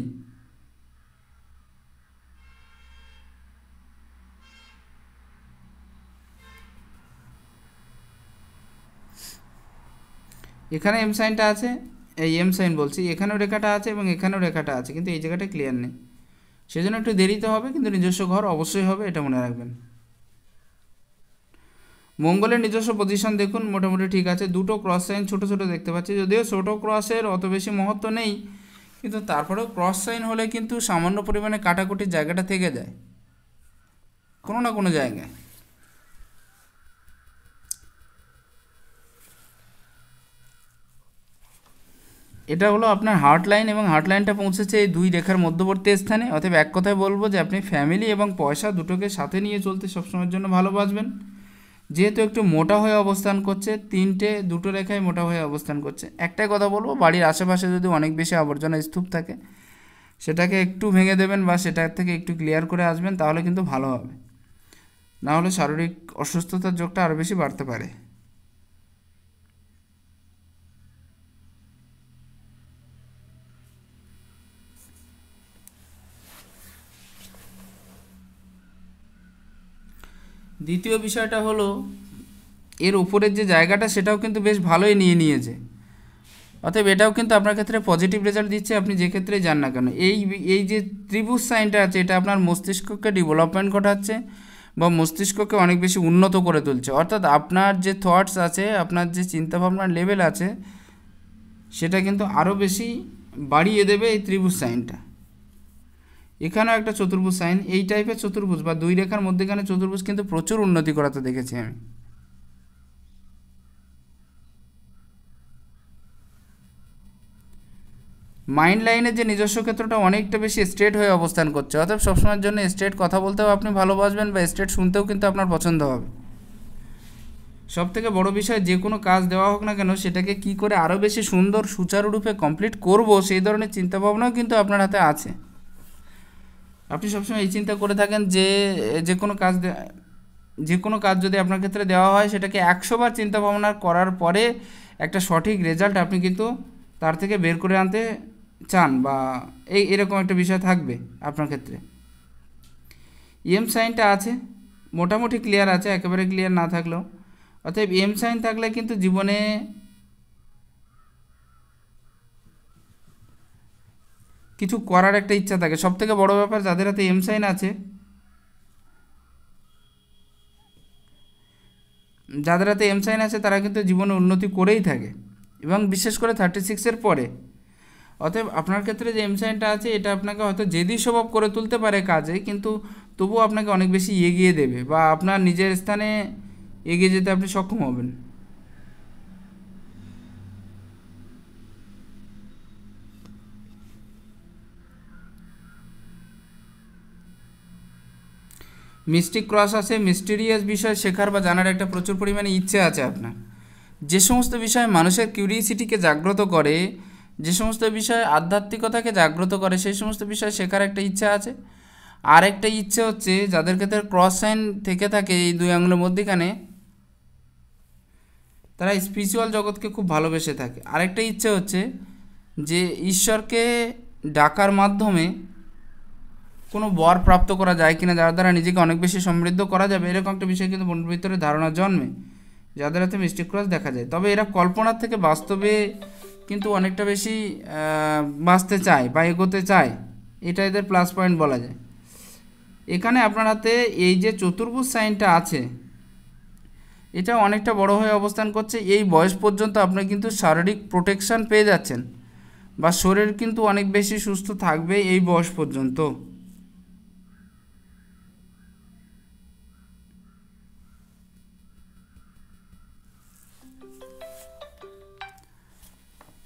এখানে এম সাইনটা আছে এই এম সাইন বলছি এখানেও রেখাটা আছে এবং এখানেও রেখাটা আছে কিন্তু এই জায়গাটা ক্লিয়ার নেই সেজন্য একটু দেরিতে হবে কিন্তু নিজস্ব ঘর অবশ্যই হবে এটা মনে রাখবেন মঙ্গলের নিজস্ব পজিশন দেখুন মোটামুটি ঠিক আছে দুটো ক্রস সাইন ছোট ছোট দেখতে পাচ্ছি যদিও ছোটো ক্রসের অত বেশি মহত্ব নেই কিন্তু তারপরেও ক্রস সাইন হলে কিন্তু সামান্য পরিমাণে কাটাকুটির জায়গাটা থেকে যায় কোনো না কোনো জায়গায় এটা হলো আপনার হার্ট লাইন এবং হার্ট লাইনটা পৌঁছেছে এই দুই রেখার মধ্যবর্তী স্থানে অথবা এক কথায় বলবো যে আপনি ফ্যামিলি এবং পয়সা দুটোকে সাথে নিয়ে চলতে সবসময়ের জন্য ভালোবাসবেন যেহেতু একটু মোটা হয়ে অবস্থান করছে তিনটে দুটো রেখায় মোটা হয়ে অবস্থান করছে একটাই কথা বলবো বাড়ির আশেপাশে যদি অনেক বেশি আবর্জনা স্তূপ থাকে সেটাকে একটু ভেঙে দেবেন বা সেটা থেকে একটু ক্লিয়ার করে আসবেন তাহলে কিন্তু ভালো হবে না হলে শারীরিক অসুস্থতার যোগটা আরও বেশি বাড়তে পারে দ্বিতীয় বিষয়টা হলো এর উপরের যে জায়গাটা সেটাও কিন্তু বেশ ভালোই নিয়ে নিয়েছে অতএব এটাও কিন্তু আপনার ক্ষেত্রে পজিটিভ রেজাল্ট দিচ্ছে আপনি যে ক্ষেত্রেই যান না কেন এই এই যে ত্রিভুজ সাইনটা আছে এটা আপনার মস্তিষ্ককে ডেভেলপমেন্ট ঘটাচ্ছে বা মস্তিষ্ককে অনেক বেশি উন্নত করে তুলছে অর্থাৎ আপনার যে থটস আছে আপনার যে চিন্তাভাবনার লেভেল আছে সেটা কিন্তু আরও বেশি বাড়িয়ে দেবে এই ত্রিভুজ সাইনটা এখানেও একটা চতুর্ভুজ সাইন এই টাইপের চতুর্ভুজ বা দুই রেখার মধ্যেখানে চতুর্ভুজ কিন্তু প্রচুর উন্নতি করাতে দেখেছি আমি মাইন্ড লাইনের যে নিজস্ব ক্ষেত্রটা অনেকটা বেশি স্ট্রেট হয়ে অবস্থান করছে অর্থাৎ সবসময়ের জন্য স্ট্রেট কথা বলতেও আপনি ভালোবাসবেন বা স্ট্রেট শুনতেও কিন্তু আপনার পছন্দ হবে সব থেকে বড় বিষয় যে কোনো কাজ দেওয়া হোক না কেন সেটাকে কি করে আরও বেশি সুন্দর সুচারুরূপে কমপ্লিট করব সেই ধরনের চিন্তাভাবনাও কিন্তু আপনার হাতে আছে আপনি সবসময় এই চিন্তা করে থাকেন যে যে কোনো কাজ যে কোনো কাজ যদি আপনার ক্ষেত্রে দেওয়া হয় সেটাকে একশোবার চিন্তা ভাবনা করার পরে একটা সঠিক রেজাল্ট আপনি কিন্তু তার থেকে বের করে আনতে চান বা এই এরকম একটা বিষয় থাকবে আপনার ক্ষেত্রে এম সাইনটা আছে মোটামুটি ক্লিয়ার আছে একেবারে ক্লিয়ার না থাকলেও অতএব এম সাইন থাকলে কিন্তু জীবনে কিছু করার একটা ইচ্ছা থাকে সবথেকে বড় ব্যাপার যাদের হাতে এম সাইন আছে যাদের হাতে এম সাইন আছে তারা কিন্তু জীবনে উন্নতি করেই থাকে এবং বিশেষ করে থার্টি সিক্সের পরে অতএব আপনার ক্ষেত্রে যে এম সাইনটা আছে এটা আপনাকে হয়তো জেদি স্বভাব করে তুলতে পারে কাজে কিন্তু তবুও আপনাকে অনেক বেশি এগিয়ে দেবে বা আপনার নিজের স্থানে এগিয়ে যেতে আপনি সক্ষম হবেন মিস্টিক ক্রস আছে মিস্টিরিয়াস বিষয় শেখার বা জানার একটা প্রচুর পরিমাণে ইচ্ছে আছে আপনার যে সমস্ত বিষয় মানুষের কিউরিয়াসিটিকে জাগ্রত করে যে সমস্ত বিষয় আধ্যাত্মিকতাকে জাগ্রত করে সেই সমস্ত বিষয় শেখার একটা ইচ্ছা আছে আর একটা ইচ্ছে হচ্ছে যাদের ক্ষেত্রে ক্রস সাইন থেকে থাকে এই দুই আঙুলের মধ্যেখানে তারা স্পিরিচুয়াল জগৎকে খুব ভালোবেসে থাকে আরেকটা ইচ্ছে হচ্ছে যে ঈশ্বরকে ডাকার মাধ্যমে কোনো বর প্রাপ্ত করা যায় কিনা যার দ্বারা নিজেকে অনেক বেশি সমৃদ্ধ করা যাবে এরকম একটা বিষয় কিন্তু মনের ভিতরে ধারণা জন্মে যাদের হাতে মিষ্টি ক্রস দেখা যায় তবে এরা কল্পনার থেকে বাস্তবে কিন্তু অনেকটা বেশি বাঁচতে চায় বা এগোতে চায় এটা এদের প্লাস পয়েন্ট বলা যায় এখানে আপনার হাতে এই যে চতুর্ভুজ সাইনটা আছে এটা অনেকটা বড় হয়ে অবস্থান করছে এই বয়স পর্যন্ত আপনি কিন্তু শারীরিক প্রোটেকশান পেয়ে যাচ্ছেন বা শরীর কিন্তু অনেক বেশি সুস্থ থাকবে এই বয়স পর্যন্ত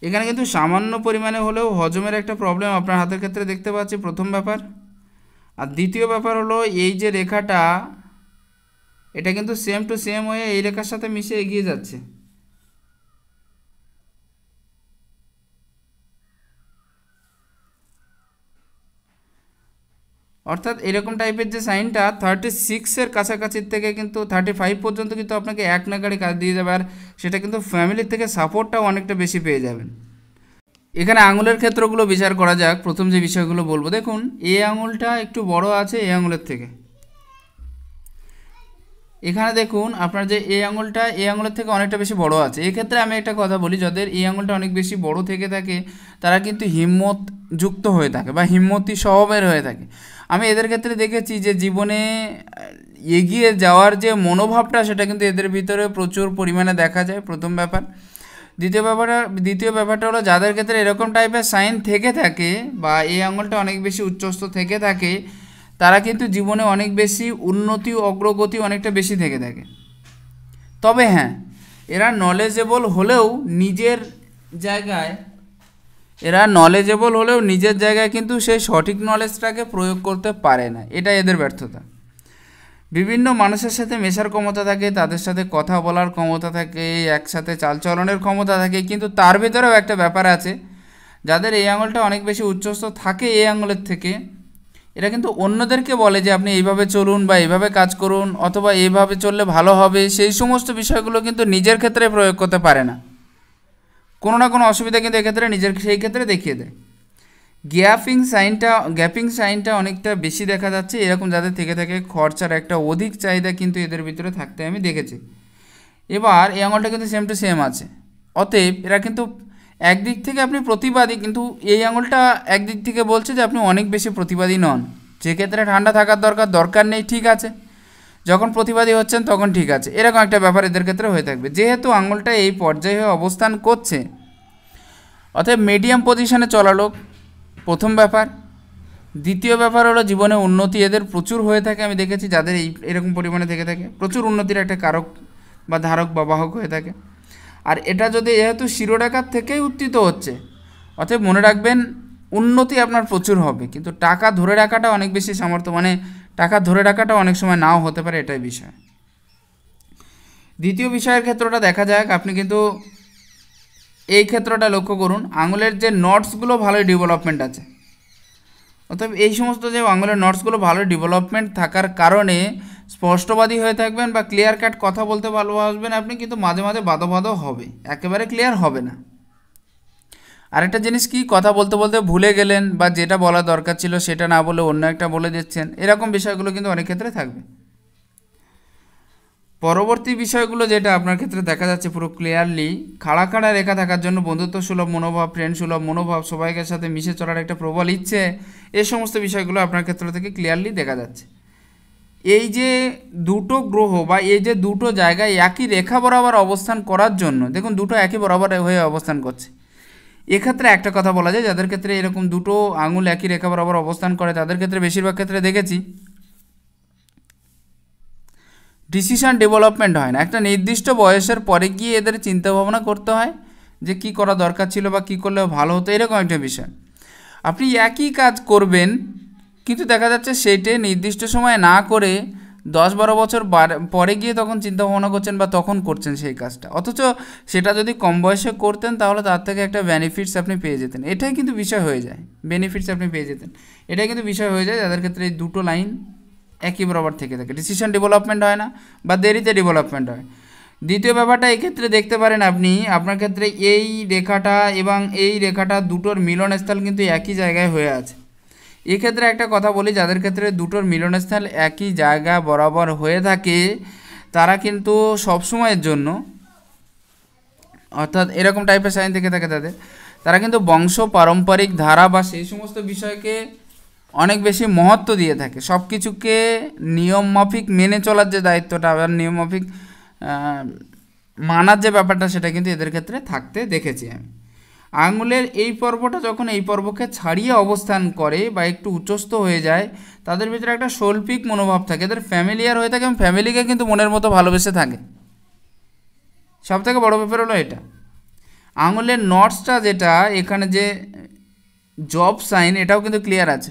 এখানে কিন্তু সামান্য পরিমাণে হলেও হজমের একটা প্রবলেম আপনার হাতের ক্ষেত্রে দেখতে পাচ্ছি প্রথম ব্যাপার আর দ্বিতীয় ব্যাপার হলো এই যে রেখাটা এটা কিন্তু সেম টু সেম হয়ে এই রেখার সাথে মিশে এগিয়ে যাচ্ছে অর্থাৎ এরকম টাইপের যে সাইনটা থার্টি সিক্সের কাছাকাছির থেকে কিন্তু থার্টি ফাইভ পর্যন্ত কিন্তু আপনাকে এক নাগাড়ি কাজ দিয়ে যাবে আর সেটা কিন্তু ফ্যামিলির থেকে সাপোর্টটাও অনেকটা বেশি পেয়ে যাবেন এখানে আঙুলের ক্ষেত্রগুলো বিচার করা যাক প্রথম যে বিষয়গুলো বলবো দেখুন এ আঙুলটা একটু বড় আছে এ আঙুলের থেকে এখানে দেখুন আপনার যে এই আঙুলটা এই আঙুলের থেকে অনেকটা বেশি বড় আছে এক্ষেত্রে আমি একটা কথা বলি যাদের এই আঙুলটা অনেক বেশি বড় থেকে থাকে তারা কিন্তু হিম্মত যুক্ত হয়ে থাকে বা হিম্মতি স্বভাবের হয়ে থাকে আমি এদের ক্ষেত্রে দেখেছি যে জীবনে এগিয়ে যাওয়ার যে মনোভাবটা সেটা কিন্তু এদের ভিতরে প্রচুর পরিমাণে দেখা যায় প্রথম ব্যাপার দ্বিতীয় ব্যাপারটা দ্বিতীয় ব্যাপারটা হলো যাদের ক্ষেত্রে এরকম টাইপের সাইন থেকে থাকে বা এই আঙুলটা অনেক বেশি উচ্চস্থ থেকে থাকে তারা কিন্তু জীবনে অনেক বেশি উন্নতি অগ্রগতি অনেকটা বেশি থেকে থাকে তবে হ্যাঁ এরা নলেজেবল হলেও নিজের জায়গায় এরা নলেজেবল হলেও নিজের জায়গায় কিন্তু সেই সঠিক নলেজটাকে প্রয়োগ করতে পারে না এটা এদের ব্যর্থতা বিভিন্ন মানুষের সাথে মেশার ক্ষমতা থাকে তাদের সাথে কথা বলার ক্ষমতা থাকে একসাথে চালচলনের ক্ষমতা থাকে কিন্তু তার ভেতরেও একটা ব্যাপার আছে যাদের এই আঙুলটা অনেক বেশি উচ্চস্থ থাকে এই আঙুলের থেকে এটা কিন্তু অন্যদেরকে বলে যে আপনি এইভাবে চলুন বা এইভাবে কাজ করুন অথবা এইভাবে চললে ভালো হবে সেই সমস্ত বিষয়গুলো কিন্তু নিজের ক্ষেত্রে প্রয়োগ করতে পারে না কোনো না কোনো অসুবিধা কিন্তু এক্ষেত্রে নিজের সেই ক্ষেত্রে দেখিয়ে দেয় গ্যাপিং সাইনটা গ্যাপিং সাইনটা অনেকটা বেশি দেখা যাচ্ছে এরকম যাদের থেকে থাকে খরচার একটা অধিক চাহিদা কিন্তু এদের ভিতরে থাকতে আমি দেখেছি এবার এই আঙুলটা কিন্তু সেম টু সেম আছে অতএব এরা কিন্তু একদিক থেকে আপনি প্রতিবাদী কিন্তু এই আঙুলটা একদিক থেকে বলছে যে আপনি অনেক বেশি প্রতিবাদী নন যেক্ষেত্রে ঠান্ডা থাকার দরকার দরকার নেই ঠিক আছে যখন প্রতিবাদী হচ্ছেন তখন ঠিক আছে এরকম একটা ব্যাপার এদের ক্ষেত্রে হয়ে থাকবে যেহেতু আঙুলটা এই পর্যায়ে হয়ে অবস্থান করছে অতএব মিডিয়াম পজিশনে চলা লোক প্রথম ব্যাপার দ্বিতীয় ব্যাপার হলো জীবনে উন্নতি এদের প্রচুর হয়ে থাকে আমি দেখেছি যাদের এই এরকম পরিমাণে থেকে থাকে প্রচুর উন্নতির একটা কারক বা ধারক বা বাহক হয়ে থাকে আর এটা যদি যেহেতু শিরোডাকার থেকেই উত্থিত হচ্ছে অতএব মনে রাখবেন উন্নতি আপনার প্রচুর হবে কিন্তু টাকা ধরে রাখাটা অনেক বেশি সামর্থ্য মানে টাকা ধরে রাখাটা অনেক সময় নাও হতে পারে এটাই বিষয় দ্বিতীয় বিষয়ের ক্ষেত্রটা দেখা যাক আপনি কিন্তু এই ক্ষেত্রটা লক্ষ্য করুন আঙুলের যে নটসগুলো ভালোই ডেভেলপমেন্ট আছে অর্থাৎ এই সমস্ত যে বাংলা নটসগুলো ভালো ডেভেলপমেন্ট থাকার কারণে স্পষ্টবাদী হয়ে থাকবেন বা ক্লিয়ার কাট কথা বলতে ভালোবাসবেন আপনি কিন্তু মাঝে মাঝে বাধো বাধো হবে একেবারে ক্লিয়ার হবে না আরেকটা জিনিস কি কথা বলতে বলতে ভুলে গেলেন বা যেটা বলা দরকার ছিল সেটা না বলে অন্য একটা বলে দিচ্ছেন এরকম বিষয়গুলো কিন্তু অনেক ক্ষেত্রে থাকবে পরবর্তী বিষয়গুলো যেটা আপনার ক্ষেত্রে দেখা যাচ্ছে পুরো ক্লিয়ারলি খাড়া খাড়া রেখা থাকার জন্য বন্ধুত্ব সুলভ মনোভাব ফ্রেন্ড সুলভ মনোভাব সবাইকার সাথে মিশে চলার একটা প্রবল ইচ্ছে এ সমস্ত বিষয়গুলো আপনার ক্ষেত্র থেকে ক্লিয়ারলি দেখা যাচ্ছে এই যে দুটো গ্রহ বা এই যে দুটো জায়গায় একই রেখা বরাবর অবস্থান করার জন্য দেখুন দুটো একই বরাবর হয়ে অবস্থান করছে এক্ষেত্রে একটা কথা বলা যায় যাদের ক্ষেত্রে এরকম দুটো আঙুল একই রেখা বরাবর অবস্থান করে তাদের ক্ষেত্রে বেশিরভাগ ক্ষেত্রে দেখেছি ডিসিশান ডেভেলপমেন্ট হয় না একটা নির্দিষ্ট বয়সের পরে গিয়ে এদের চিন্তা ভাবনা করতে হয় যে কি করা দরকার ছিল বা কি করলে ভালো হতো এরকম একটা বিষয় আপনি একই কাজ করবেন কিন্তু দেখা যাচ্ছে সেটে নির্দিষ্ট সময় না করে দশ বারো বছর পরে গিয়ে তখন চিন্তা ভাবনা করছেন বা তখন করছেন সেই কাজটা অথচ সেটা যদি কম বয়সে করতেন তাহলে তার থেকে একটা বেনিফিটস আপনি পেয়ে যেতেন এটাই কিন্তু বিষয় হয়ে যায় বেনিফিটস আপনি পেয়ে যেতেন এটাই কিন্তু বিষয় হয়ে যায় যাদের ক্ষেত্রে এই দুটো লাইন একই বরাবর থেকে থাকে ডিসিশন ডেভেলপমেন্ট হয় না বা দেরিতে ডেভেলপমেন্ট হয় দ্বিতীয় ব্যাপারটা এক্ষেত্রে দেখতে পারেন আপনি আপনার ক্ষেত্রে এই রেখাটা এবং এই রেখাটা দুটোর মিলনস্থল কিন্তু একই জায়গায় হয়ে আছে এক্ষেত্রে একটা কথা বলি যাদের ক্ষেত্রে দুটোর মিলনস্থল একই জায়গা বরাবর হয়ে থাকে তারা কিন্তু সবসময়ের জন্য অর্থাৎ এরকম টাইপের সাইন থেকে থাকে তাদের তারা কিন্তু বংশ পারম্পরিক ধারা বা সেই সমস্ত বিষয়কে অনেক বেশি মহত্ব দিয়ে থাকে সব কিছুকে নিয়মমাফিক মেনে চলার যে দায়িত্বটা আবার নিয়মমাফিক মানার যে ব্যাপারটা সেটা কিন্তু এদের ক্ষেত্রে থাকতে দেখেছি আমি আঙুলের এই পর্বটা যখন এই পর্বকে ছাড়িয়ে অবস্থান করে বা একটু উচ্চস্থ হয়ে যায় তাদের ভিতরে একটা শৈল্পিক মনোভাব থাকে এদের ফ্যামিলিয়ার হয়ে থাকে এবং ফ্যামিলিকে কিন্তু মনের মতো ভালোবেসে থাকে সবথেকে বড় ব্যাপার হলো এটা আঙুলের নটসটা যেটা এখানে যে জব সাইন এটাও কিন্তু ক্লিয়ার আছে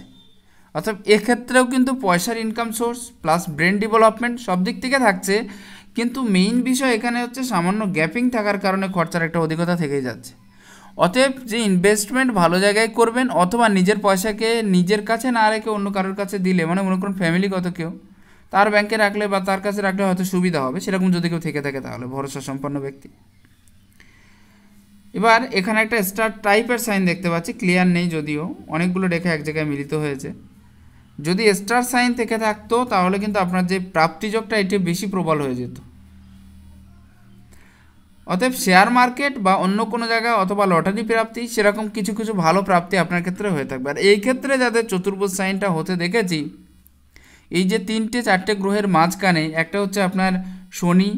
অর্থাৎ এক্ষেত্রেও কিন্তু পয়সার income source plus brain development সব দিক থেকে থাকছে কিন্তু মেইন বিষয় এখানে হচ্ছে সামান্য গ্যাপিং থাকার কারণে খরচার একটা অধিকতা থেকেই যাচ্ছে অতএব যে ইনভেস্টমেন্ট ভালো জায়গায় করবেন অথবা নিজের পয়সাকে নিজের কাছে না রেখে অন্য কারোর কাছে দিলে মানে মনে করুন ফ্যামিলিগত কেউ তার ব্যাংকে রাখলে বা তার কাছে রাখলে হয়তো সুবিধা হবে সেরকম যদি কেউ থেকে থাকে তাহলে ভরসা সম্পন্ন ব্যক্তি এবার এখানে একটা স্টার টাইপের সাইন দেখতে পাচ্ছি ক্লিয়ার নেই যদিও অনেকগুলো রেখা এক জায়গায় মিলিত হয়েছে যদি স্টার সাইন থেকে থাকতো তাহলে কিন্তু আপনার যে প্রাপ্তিযোগটা এটি বেশি প্রবল হয়ে যেত অতএব শেয়ার মার্কেট বা অন্য কোনো জায়গায় অথবা লটারি প্রাপ্তি সেরকম কিছু কিছু ভালো প্রাপ্তি আপনার ক্ষেত্রে হয়ে থাকবে আর এই ক্ষেত্রে যাদের চতুর্ভুজ সাইনটা হতে দেখেছি এই যে তিনটে চারটে গ্রহের মাঝখানে একটা হচ্ছে আপনার শনি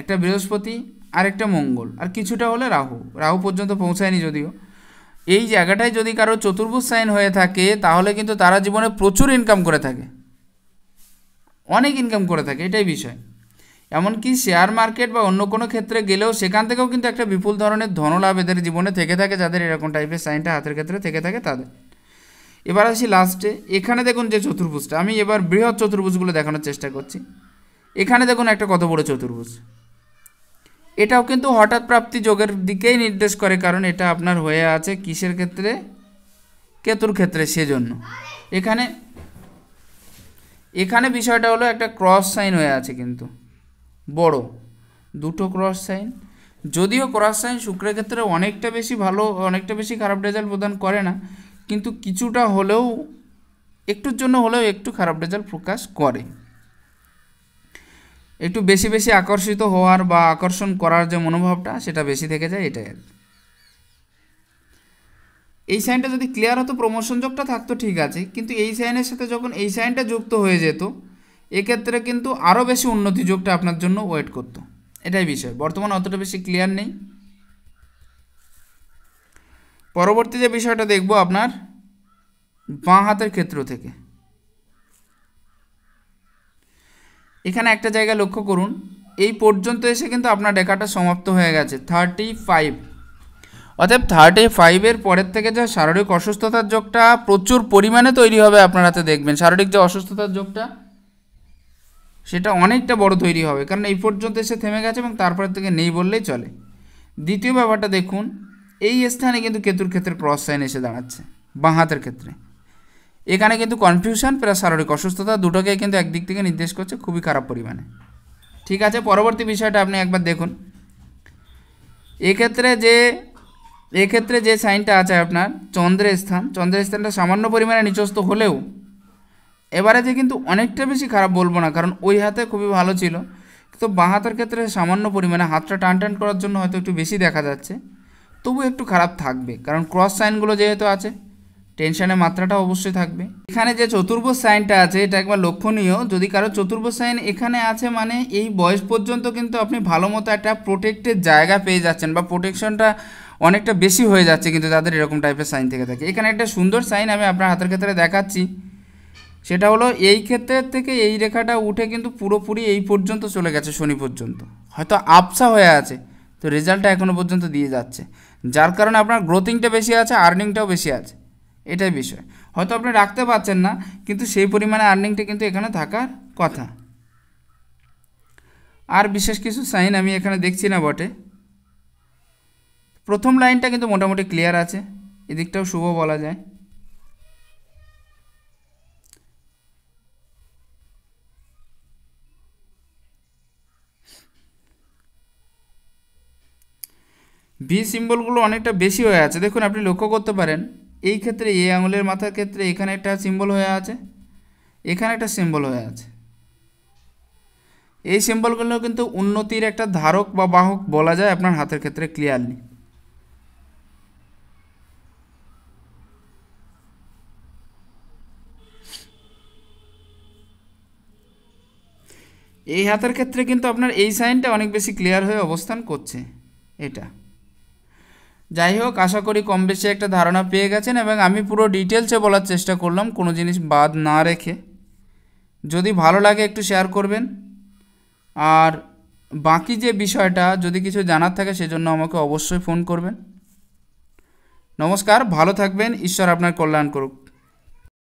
একটা বৃহস্পতি আর একটা মঙ্গল আর কিছুটা হলে রাহু রাহু পর্যন্ত পৌঁছায়নি যদিও এই জায়গাটায় যদি কারো চতুর্ভুজ সাইন হয়ে থাকে তাহলে কিন্তু তারা জীবনে প্রচুর ইনকাম করে থাকে অনেক ইনকাম করে থাকে এটাই বিষয় এমনকি শেয়ার মার্কেট বা অন্য কোনো ক্ষেত্রে গেলেও সেখান থেকেও কিন্তু একটা বিপুল ধরনের ধনলাভ এদের জীবনে থেকে থাকে যাদের এরকম টাইপের সাইনটা হাতের ক্ষেত্রে থেকে থাকে তাদের এবার আসি লাস্টে এখানে দেখুন যে চতুর্ভুজটা আমি এবার বৃহৎ চতুর্ভুজগুলো দেখানোর চেষ্টা করছি এখানে দেখুন একটা কত বড় চতুর্ভুজ এটাও কিন্তু হঠাৎ প্রাপ্তি যোগের দিকেই নির্দেশ করে কারণ এটা আপনার হয়ে আছে কিসের ক্ষেত্রে কেতুর ক্ষেত্রে সেজন্য এখানে এখানে বিষয়টা হলো একটা ক্রস সাইন হয়ে আছে কিন্তু বড় দুটো ক্রস সাইন যদিও ক্রস সাইন শুক্রের ক্ষেত্রে অনেকটা বেশি ভালো অনেকটা বেশি খারাপ রেজাল্ট প্রদান করে না কিন্তু কিছুটা হলেও একটুর জন্য হলেও একটু খারাপ রেজাল্ট প্রকাশ করে একটু বেশি বেশি আকর্ষিত হওয়ার বা আকর্ষণ করার যে মনোভাবটা সেটা বেশি থেকে যায় এটাই আর এই সাইনটা যদি ক্লিয়ার হতো প্রমোশন যোগটা থাকতো ঠিক আছে কিন্তু এই সাইনের সাথে যখন এই সাইনটা যুক্ত হয়ে যেত এক্ষেত্রে কিন্তু আরও বেশি উন্নতি যোগটা আপনার জন্য ওয়েট করতো এটাই বিষয় বর্তমানে অতটা বেশি ক্লিয়ার নেই পরবর্তী যে বিষয়টা দেখব আপনার বাঁ হাতের ক্ষেত্র থেকে এখানে একটা জায়গা লক্ষ্য করুন এই পর্যন্ত এসে কিন্তু আপনার রেখাটা সমাপ্ত হয়ে গেছে থার্টি ফাইভ অতএব থার্টি ফাইভের পরের থেকে যে শারীরিক অসুস্থতার যোগটা প্রচুর পরিমাণে তৈরি হবে আপনার হাতে দেখবেন শারীরিক যে অসুস্থতার যোগটা সেটা অনেকটা বড় তৈরি হবে কারণ এই পর্যন্ত এসে থেমে গেছে এবং তারপরের থেকে নেই বললেই চলে দ্বিতীয় ব্যাপারটা দেখুন এই স্থানে কিন্তু কেতুর ক্ষেত্রে ক্রস সাইন এসে দাঁড়াচ্ছে বাঁ হাতের ক্ষেত্রে এখানে কিন্তু কনফিউশন প্লাস শারীরিক অসুস্থতা দুটোকে কিন্তু একদিক থেকে নির্দেশ করছে খুবই খারাপ পরিমাণে ঠিক আছে পরবর্তী বিষয়টা আপনি একবার দেখুন এক্ষেত্রে যে এক্ষেত্রে যে সাইনটা আছে আপনার চন্দ্রের স্থান চন্দ্রের স্থানটা সামান্য পরিমাণে নিচস্ত হলেও এবারে যে কিন্তু অনেকটা বেশি খারাপ বলবো না কারণ ওই হাতে খুবই ভালো ছিল কিন্তু বাঁ হাতের ক্ষেত্রে সামান্য পরিমাণে হাতটা টান টান করার জন্য হয়তো একটু বেশি দেখা যাচ্ছে তবু একটু খারাপ থাকবে কারণ ক্রস সাইনগুলো যেহেতু আছে টেনশনের মাত্রাটা অবশ্যই থাকবে এখানে যে চতুর্ভ সাইনটা আছে এটা একবার লক্ষণীয় যদি কারো চতুর্ভ সাইন এখানে আছে মানে এই বয়স পর্যন্ত কিন্তু আপনি ভালো মতো একটা প্রোটেক্টেড জায়গা পেয়ে যাচ্ছেন বা প্রোটেকশনটা অনেকটা বেশি হয়ে যাচ্ছে কিন্তু তাদের এরকম টাইপের সাইন থেকে থাকে এখানে একটা সুন্দর সাইন আমি আপনার হাতের ক্ষেত্রে দেখাচ্ছি সেটা হলো এই ক্ষেত্রের থেকে এই রেখাটা উঠে কিন্তু পুরোপুরি এই পর্যন্ত চলে গেছে শনি পর্যন্ত হয়তো আপসা হয়ে আছে তো রেজাল্টটা এখনও পর্যন্ত দিয়ে যাচ্ছে যার কারণে আপনার গ্রোথিংটা বেশি আছে আর্নিংটাও বেশি আছে এটাই বিষয় হয়তো আপনি রাখতে পারছেন না কিন্তু সেই পরিমাণে আর্নিংটা কিন্তু এখানে থাকার কথা আর বিশেষ কিছু সাইন আমি এখানে দেখছি না বটে প্রথম লাইনটা কিন্তু মোটামুটি ক্লিয়ার আছে এদিকটাও শুভ বলা যায় বি সিম্বলগুলো অনেকটা বেশি হয়ে আছে দেখুন আপনি লক্ষ্য করতে পারেন এই ক্ষেত্রে এই আঙুলের মাথার ক্ষেত্রে এখানে একটা সিম্বল হয়ে আছে এখানে একটা সিম্বল হয়ে আছে এই সিম্বলগুলো কিন্তু উন্নতির একটা ধারক বা বাহক বলা যায় আপনার হাতের ক্ষেত্রে ক্লিয়ারলি এই হাতের ক্ষেত্রে কিন্তু আপনার এই সাইনটা অনেক বেশি ক্লিয়ার হয়ে অবস্থান করছে এটা যাই হোক আশা করি কম বেশি একটা ধারণা পেয়ে গেছেন এবং আমি পুরো ডিটেলসে বলার চেষ্টা করলাম কোনো জিনিস বাদ না রেখে যদি ভালো লাগে একটু শেয়ার করবেন আর বাকি যে বিষয়টা যদি কিছু জানার থাকে সেজন্য আমাকে অবশ্যই ফোন করবেন নমস্কার ভালো থাকবেন ঈশ্বর আপনার কল্যাণ করুক